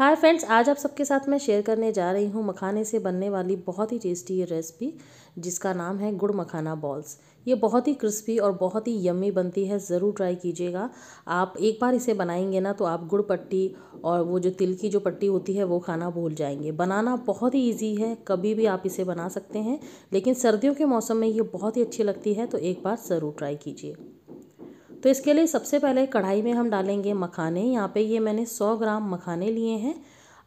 hi friends आज आप सबके साथ मैं शेयर करने जा रही हूँ मखाने से बनने वाली बहुत ही टेस्टी ये रेसिपी जिसका नाम है गुड़ मखाना बॉल्स ये बहुत ही क्रिस्पी और बहुत ही यम्मी बनती है ज़रूर ट्राई कीजिएगा आप एक बार इसे बनाएंगे ना तो आप गुड़ पट्टी और वो जो तिल की जो पट्टी होती है वो खाना भूल जाएंगे बनाना बहुत ही ईजी है कभी भी आप इसे बना सकते हैं लेकिन सर्दियों के मौसम में ये बहुत ही अच्छी लगती है तो एक बार ज़रूर ट्राई कीजिए तो इसके लिए सबसे पहले कढ़ाई में हम डालेंगे मखाने यहाँ पे ये मैंने सौ ग्राम मखाने लिए हैं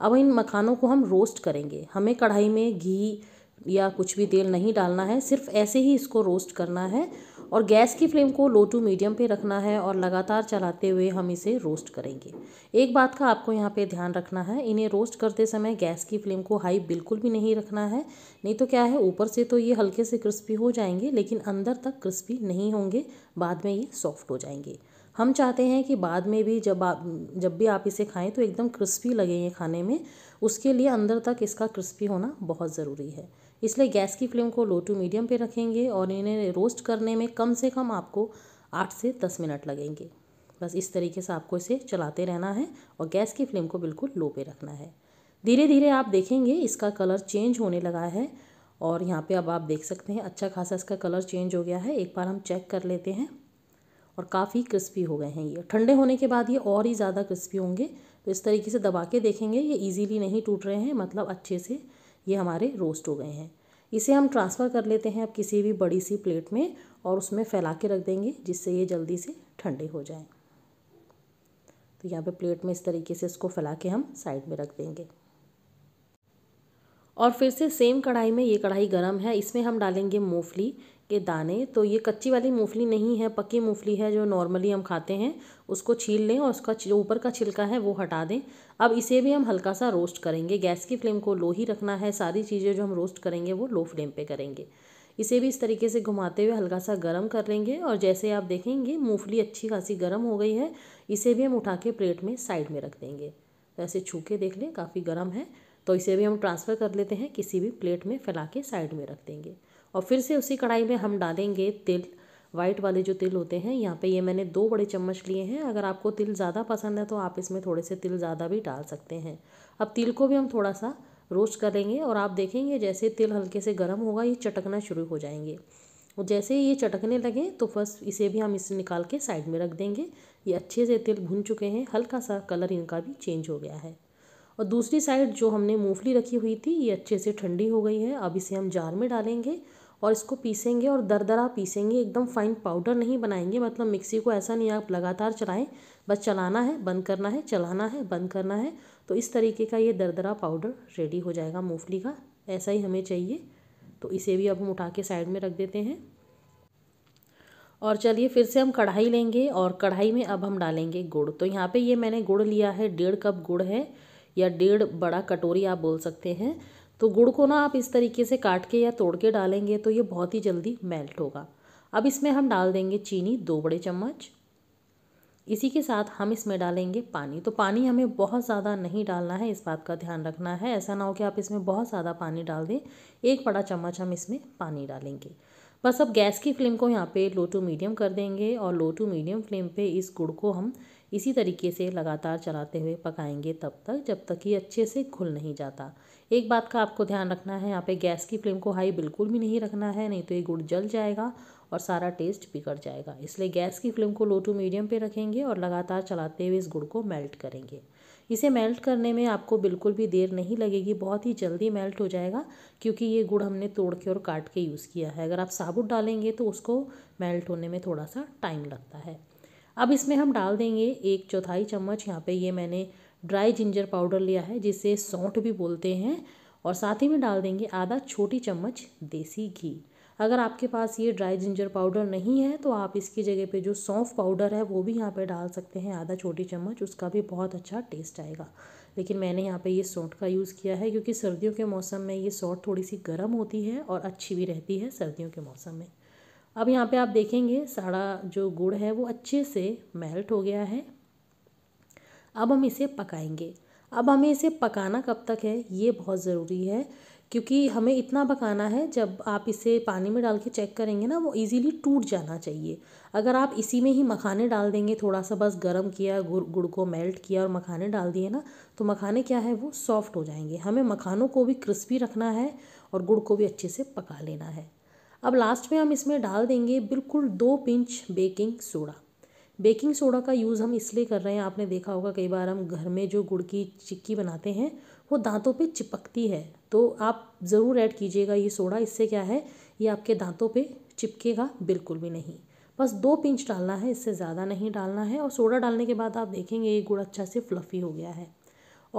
अब इन मखानों को हम रोस्ट करेंगे हमें कढ़ाई में घी या कुछ भी तेल नहीं डालना है सिर्फ ऐसे ही इसको रोस्ट करना है और गैस की फ्लेम को लो टू मीडियम पे रखना है और लगातार चलाते हुए हम इसे रोस्ट करेंगे एक बात का आपको यहाँ पे ध्यान रखना है इन्हें रोस्ट करते समय गैस की फ्लेम को हाई बिल्कुल भी नहीं रखना है नहीं तो क्या है ऊपर से तो ये हल्के से क्रिस्पी हो जाएंगे लेकिन अंदर तक क्रिस्पी नहीं होंगे बाद में ये सॉफ्ट हो जाएंगे हम चाहते हैं कि बाद में भी जब आप जब भी आप इसे खाएं तो एकदम क्रिस्पी लगे ये खाने में उसके लिए अंदर तक इसका क्रिस्पी होना बहुत ज़रूरी है इसलिए गैस की फ्लेम को लो टू मीडियम पे रखेंगे और इन्हें रोस्ट करने में कम से कम आपको आठ से दस मिनट लगेंगे बस इस तरीके से आपको इसे चलाते रहना है और गैस की फ्लेम को बिल्कुल लो पे रखना है धीरे धीरे आप देखेंगे इसका कलर चेंज होने लगा है और यहाँ पे अब आप देख सकते हैं अच्छा खासा इसका कलर चेंज हो गया है एक बार हम चेक कर लेते हैं और काफ़ी क्रिस्पी हो गए हैं ये ठंडे होने के बाद ये और ही ज़्यादा क्रिस्पी होंगे तो इस तरीके से दबा के देखेंगे ये इजीली नहीं टूट रहे हैं मतलब अच्छे से ये हमारे रोस्ट हो गए हैं इसे हम ट्रांसफ़र कर लेते हैं अब किसी भी बड़ी सी प्लेट में और उसमें फैला के रख देंगे जिससे ये जल्दी से ठंडे हो जाएं तो यहाँ पे प्लेट में इस तरीके से इसको फैला के हम साइड में रख देंगे और फिर से सेम कढ़ाई में ये कढ़ाई गर्म है इसमें हम डालेंगे मूंगफली के दाने तो ये कच्ची वाली मूँगफली नहीं है पक्की मूंगफली है जो नॉर्मली हम खाते हैं उसको छील लें और उसका जो ऊपर का छिलका है वो हटा दें अब इसे भी हम हल्का सा रोस्ट करेंगे गैस की फ्लेम को लो ही रखना है सारी चीज़ें जो हम रोस्ट करेंगे वो लो फ्लेम पर करेंगे इसे भी इस तरीके से घुमाते हुए हल्का सा गर्म कर लेंगे और जैसे आप देखेंगे मूँगफली अच्छी खासी गर्म हो गई है इसे भी हम उठा के प्लेट में साइड में रख देंगे तो ऐसे छू के देख लें काफ़ी गर्म है तो इसे भी हम ट्रांसफ़र कर लेते हैं किसी भी प्लेट में फैला के साइड में रख देंगे और फिर से उसी कढ़ाई में हम डालेंगे तिल वाइट वाले जो तिल होते हैं यहाँ पे ये मैंने दो बड़े चम्मच लिए हैं अगर आपको तिल ज़्यादा पसंद है तो आप इसमें थोड़े से तिल ज़्यादा भी डाल सकते हैं अब तिल को भी हम थोड़ा सा रोस्ट करेंगे और आप देखेंगे जैसे तिल हल्के से गर्म होगा ये चटकना शुरू हो जाएंगे और जैसे ये चटकने लगे तो फर्स्ट इसे भी हम इसे निकाल के साइड में रख देंगे ये अच्छे से तिल भुन चुके हैं हल्का सा कलर इनका भी चेंज हो गया है और दूसरी साइड जो हमने मूंगफली रखी हुई थी ये अच्छे से ठंडी हो गई है अब इसे हम जार में डालेंगे और इसको पीसेंगे और दरदरा पीसेंगे एकदम फाइन पाउडर नहीं बनाएंगे मतलब मिक्सी को ऐसा नहीं आप लगातार चलाएं बस चलाना है बंद करना है चलाना है बंद करना है तो इस तरीके का ये दरदरा पाउडर रेडी हो जाएगा मूंगफली का ऐसा ही हमें चाहिए तो इसे भी अब हम उठा के साइड में रख देते हैं और चलिए फिर से हम कढ़ाई लेंगे और कढ़ाई में अब हम डालेंगे गुड़ तो यहाँ पर ये मैंने गुड़ लिया है डेढ़ कप गुड़ है या डेढ़ बड़ा कटोरी आप बोल सकते हैं तो गुड़ को ना आप इस तरीके से काट के या तोड़ के डालेंगे तो ये बहुत ही जल्दी मेल्ट होगा अब इसमें हम डाल देंगे चीनी दो बड़े चम्मच इसी के साथ हम इसमें डालेंगे पानी तो पानी हमें बहुत ज़्यादा नहीं डालना है इस बात का ध्यान रखना है ऐसा ना हो कि आप इसमें बहुत ज़्यादा पानी डाल दें एक बड़ा चम्मच हम इसमें पानी डालेंगे बस अब गैस की फ्लेम को यहाँ पे लो टू मीडियम कर देंगे और लो टू मीडियम फ्लेम पे इस गुड़ को हम इसी तरीके से लगातार चलाते हुए पकाएंगे तब तक जब तक ये अच्छे से खुल नहीं जाता एक बात का आपको ध्यान रखना है यहाँ पे गैस की फ्लेम को हाई बिल्कुल भी नहीं रखना है नहीं तो ये गुड़ जल जाएगा और सारा टेस्ट बिगड़ जाएगा इसलिए गैस की फ्लेम को लो टू मीडियम पर रखेंगे और लगातार चलाते हुए इस गुड़ को मेल्ट करेंगे इसे मेल्ट करने में आपको बिल्कुल भी देर नहीं लगेगी बहुत ही जल्दी मेल्ट हो जाएगा क्योंकि ये गुड़ हमने तोड़ के और काट के यूज़ किया है अगर आप साबुत डालेंगे तो उसको मेल्ट होने में थोड़ा सा टाइम लगता है अब इसमें हम डाल देंगे एक चौथाई चम्मच यहाँ पे ये मैंने ड्राई जिंजर पाउडर लिया है जिसे सौंठ भी बोलते हैं और साथ ही में डाल देंगे आधा छोटी चम्मच देसी घी अगर आपके पास ये ड्राई जिंजर पाउडर नहीं है तो आप इसकी जगह पे जो सौंफ पाउडर है वो भी यहाँ पे डाल सकते हैं आधा छोटी चम्मच उसका भी बहुत अच्छा टेस्ट आएगा लेकिन मैंने यहाँ पे ये सौंठ का यूज़ किया है क्योंकि सर्दियों के मौसम में ये सौंठ थोड़ी सी गर्म होती है और अच्छी भी रहती है सर्दियों के मौसम में अब यहाँ पर आप देखेंगे सारा जो गुड़ है वो अच्छे से मेल्ट हो गया है अब हम इसे पकाएँगे अब हमें इसे पकाना कब तक है ये बहुत ज़रूरी है क्योंकि हमें इतना पकाना है जब आप इसे पानी में डाल के चेक करेंगे ना वो इजीली टूट जाना चाहिए अगर आप इसी में ही मखाने डाल देंगे थोड़ा सा बस गर्म किया गुड़ गुड़ को मेल्ट किया और मखाने डाल दिए ना तो मखाने क्या है वो सॉफ्ट हो जाएंगे हमें मखानों को भी क्रिस्पी रखना है और गुड़ को भी अच्छे से पका लेना है अब लास्ट में हम इसमें डाल देंगे बिल्कुल दो pinch baking soda baking soda का यूज़ हम इसलिए कर रहे हैं आपने देखा होगा कई बार हम घर में जो गुड़ की चिक्की बनाते हैं वो दांतों पे चिपकती है तो आप ज़रूर ऐड कीजिएगा ये सोडा इससे क्या है ये आपके दांतों पे चिपकेगा बिल्कुल भी नहीं बस दो पिंच डालना है इससे ज़्यादा नहीं डालना है और सोडा डालने के बाद आप देखेंगे ये गुड़ अच्छा से फ्लफ़ी हो गया है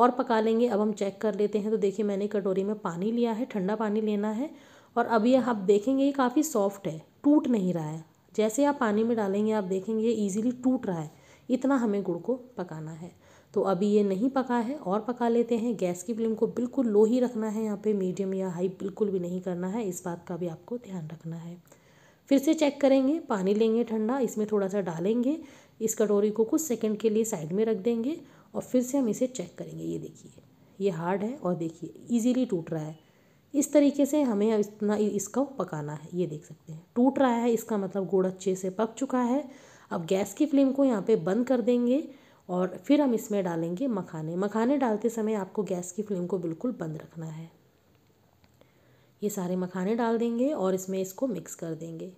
और पका लेंगे अब हम चेक कर लेते हैं तो देखिए मैंने कटोरी में पानी लिया है ठंडा पानी लेना है और अब ये आप देखेंगे ये काफ़ी सॉफ्ट है टूट नहीं रहा है जैसे आप पानी में डालेंगे आप देखेंगे ये ईजिली टूट रहा है इतना हमें गुड़ को पकाना है तो अभी ये नहीं पका है और पका लेते हैं गैस की फ्लेम को बिल्कुल लो ही रखना है यहाँ पे मीडियम या हाई बिल्कुल भी नहीं करना है इस बात का भी आपको ध्यान रखना है फिर से चेक करेंगे पानी लेंगे ठंडा इसमें थोड़ा सा डालेंगे इस कटोरी को कुछ सेकंड के लिए साइड में रख देंगे और फिर से हम इसे चेक करेंगे ये देखिए ये हार्ड है और देखिए ईजीली टूट रहा है इस तरीके से हमें इतना इसको पकाना है ये देख सकते हैं टूट रहा है इसका मतलब गुड़ अच्छे से पक चुका है अब गैस की फ्लेम को यहाँ पे बंद कर देंगे और फिर हम इसमें डालेंगे मखाने मखाने डालते समय आपको गैस की फ्लेम को बिल्कुल बंद रखना है ये सारे मखाने डाल देंगे और इसमें इसको मिक्स कर देंगे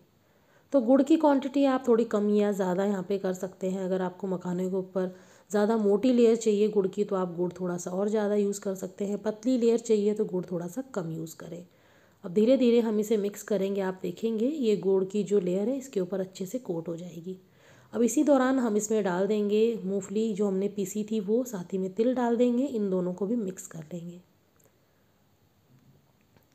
तो गुड़ की क्वांटिटी आप थोड़ी कम या ज़्यादा यहाँ पे कर सकते हैं अगर आपको मखाने के ऊपर ज़्यादा मोटी लेयर चाहिए गुड़ की तो आप गुड़ थोड़ा सा और ज़्यादा यूज़ कर सकते हैं पतली लेयर चाहिए तो गुड़ थोड़ा सा कम यूज़ करें अब धीरे धीरे हम इसे मिक्स करेंगे आप देखेंगे ये गुड़ की जो लेयर है इसके ऊपर अच्छे से कोट हो जाएगी अब इसी दौरान हम इसमें डाल देंगे मूंगफली जो हमने पीसी थी वो साथ ही में तिल डाल देंगे इन दोनों को भी मिक्स कर लेंगे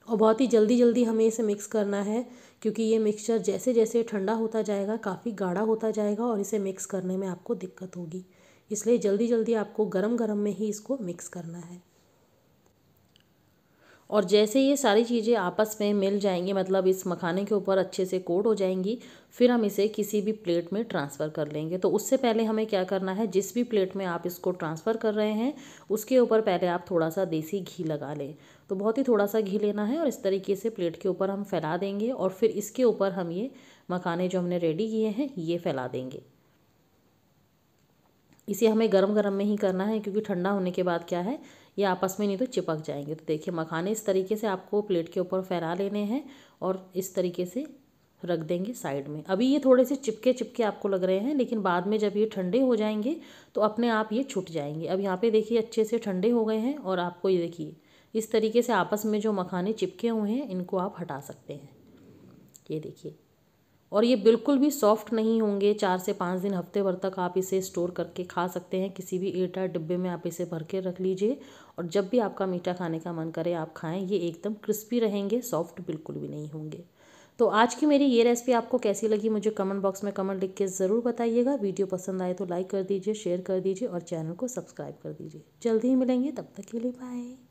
और बहुत ही जल्दी जल्दी हमें इसे मिक्स करना है क्योंकि ये मिक्सचर जैसे जैसे ठंडा होता जाएगा काफ़ी गाढ़ा होता जाएगा और इसे मिक्स करने में आपको दिक्कत होगी इसलिए जल्दी जल्दी आपको गरम गरम में ही इसको मिक्स करना है और जैसे ये सारी चीज़ें आपस में मिल जाएंगी मतलब इस मखाने के ऊपर अच्छे से कोट हो जाएंगी फिर हम इसे किसी भी प्लेट में ट्रांसफ़र कर लेंगे तो उससे पहले हमें क्या करना है जिस भी प्लेट में आप इसको ट्रांसफ़र कर रहे हैं उसके ऊपर पहले आप थोड़ा सा देसी घी लगा लें तो बहुत ही थोड़ा सा घी लेना है और इस तरीके से प्लेट के ऊपर हम फैला देंगे और फिर इसके ऊपर हम ये मखाने जो हमने रेडी किए हैं ये फैला देंगे इसे हमें गर्म गर्म में ही करना है क्योंकि ठंडा होने के बाद क्या है ये आपस में नहीं तो चिपक जाएंगे तो देखिए मखाने इस तरीके से आपको प्लेट के ऊपर फहरा लेने हैं और इस तरीके से रख देंगे साइड में अभी ये थोड़े से चिपके चिपके आपको लग रहे हैं लेकिन बाद में जब ये ठंडे हो जाएंगे तो अपने आप ये छूट जाएंगे अब यहाँ पे देखिए अच्छे से ठंडे हो गए हैं और आपको ये देखिए इस तरीके से आपस में जो मखाने चिपके हुए हैं इनको आप हटा सकते हैं ये देखिए और ये बिल्कुल भी सॉफ्ट नहीं होंगे चार से पाँच दिन हफ्ते भर तक आप इसे स्टोर करके खा सकते हैं किसी भी एटा डिब्बे में आप इसे भर के रख लीजिए और जब भी आपका मीठा खाने का मन करे आप खाएं ये एकदम क्रिस्पी रहेंगे सॉफ्ट बिल्कुल भी नहीं होंगे तो आज की मेरी ये रेसिपी आपको कैसी लगी मुझे कमेंट बॉक्स में कमेंट लिख के ज़रूर बताइएगा वीडियो पसंद आए तो लाइक कर दीजिए शेयर कर दीजिए और चैनल को सब्सक्राइब कर दीजिए जल्दी ही मिलेंगे तब तक के लिए बाय